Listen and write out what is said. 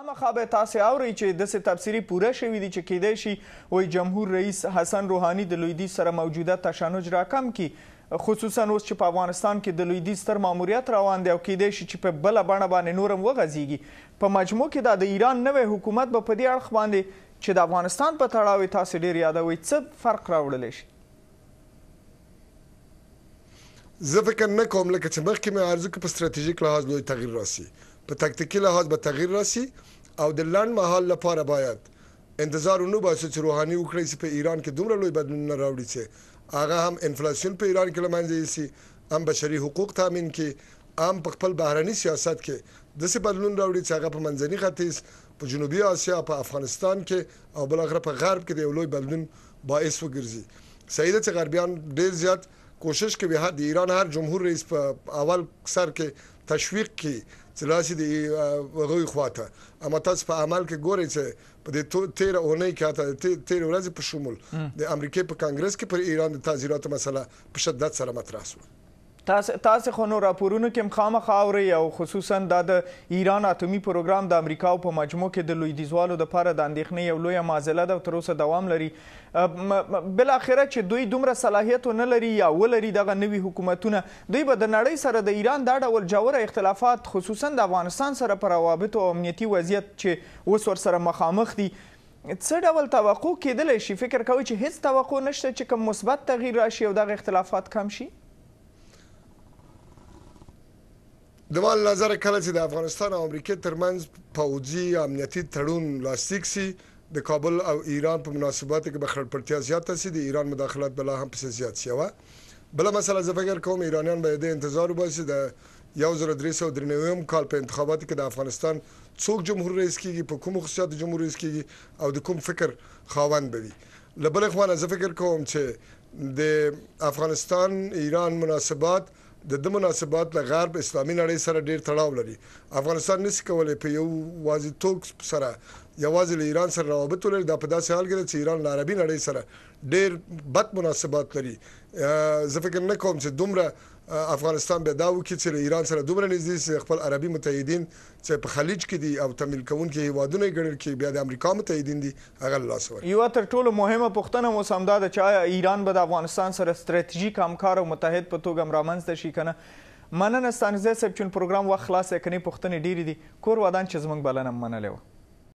خامخا به تاسو اوري چې د سې تفسیری پوره شوې دي چې کېدای شي وای جمهور رئیس حسن روحاني د لویدیز سره موجوده تشنج راکم کړي خصوصا اوس چې په افغانستان کې د لویدیز تر ماموریت روان دی او کېدای شي چې په بل بڼه باندې نورم وغځیږي په مجموع کې دا د ایران نوې حکومت به په دې اړه باندې چې د افغانستان په تړاو تاسو ډیر یادوي څه فرق راوړل شي زه فکر نه کوم لکه چې مخکې مې عرض وکړ په ستراتیژیک لحاظ لوی تغییر راسي په تکتیکی لحاظ به تغییر راسي او د لند مهال لپاره باید انتظار ونه باسي چې روحاني وکړي چې په ایران کې دومره لوی بدلونونه راوړي چې هغه هم انفلیشن په ایران کې لمنځه شي هم بشري حقوق تامین کړي هم په خپل بهرني سیاست کې د څه بدلون راوړي چې هغه په منځني ختیځ په جنوبي آسیا په افغانستان کې او بل هغه په غرب کې د لوی بدلون باعث وګرځي سیده چې غربیان ډیر زیات کوشش کوي هر د ایران هر جمهور رئیس په اول سر کې تشویق کړي چې راشي د غوي خواته اما تاسو په عمل کې ګورئ چې په دې 13 اونۍ کې ته 13 ورځې په شمول د امریکای په کانګرس کې پر ایران د تعزیراتو مسله په شدت سره مطرح شوه تاسو تاسو خو نو راپورونه کې مخامخ اوري او خصوصا د ایران اټومي پروګرام د امریکا په مجموع کې د لوی دیزوالو د پاره د اندېښنې یو لوی مازله ده تر اوسه دوام لري بل اخره چې دوی دومره صلاحیت نه لري یا ولري دغه نوي حکومتونه دوی به د نړۍ سره د ایران دا ډول جوړ اختلافات خصوصا د افغانستان سره پر روابط او امنیتي وضعیت چې اوس ور سره مخامخ دي څه ډول توقع کېدلی شي فکر کوئ چې هیڅ توقع نشته چې کوم مثبت تغییر راشي او دغه اختلافات کم شي د مال نظر کله چې د افغانستان او امریکا ترمنځ پوځي امنیتي تړون لاسلیک شي د کابل او ایران په مناسبات کې بخړ پرتیا زیاته سي د ایران مداخلت بل هم پس زیات شي وا بل مسله زه فکر کوم ایرانیان به د انتظار وباسي د یو زر درې سو درنویم کال په انتخاباتو کې د افغانستان څوک جمهور رئیس کیږي په کوم خصوصیات جمهور رئیس کیږي او د کوم فکر خاوند بوي لبل اخوانه زه فکر کوم چې د افغانستان ایران مناسبات د د مناسبات له غرب اسلامي نړۍ سره ډیر تړاو لري افغانستان نسي کولای په یو واځي توک سره یوازې له ایران سره روابط ولري دا په داسې حال کې چې ایران له عربي نړۍ سره ډېر بد مناسبات لري زه فکر نه کوم چې دومره افغانستان به دا وکړي چې له ایران سره دومره نږدې خپل عربي متحدین چې په خلیج کې دي او تمویل کوونکي هیوادونه ګڼل کې بیا د امریکا متحدین دي هغه لاس ور یو تر ټولو مهمه پوښتنه مو سم ده چې ایران به د افغانستان سره ستراتیژیک همکار او متحد په توګه رامنځته شي کنه مننه ستانزه سب چون پروګرام وخت خلاص کړي پوښتنې ډېری دي کور ودان چې زمنګ بلنه منلې وه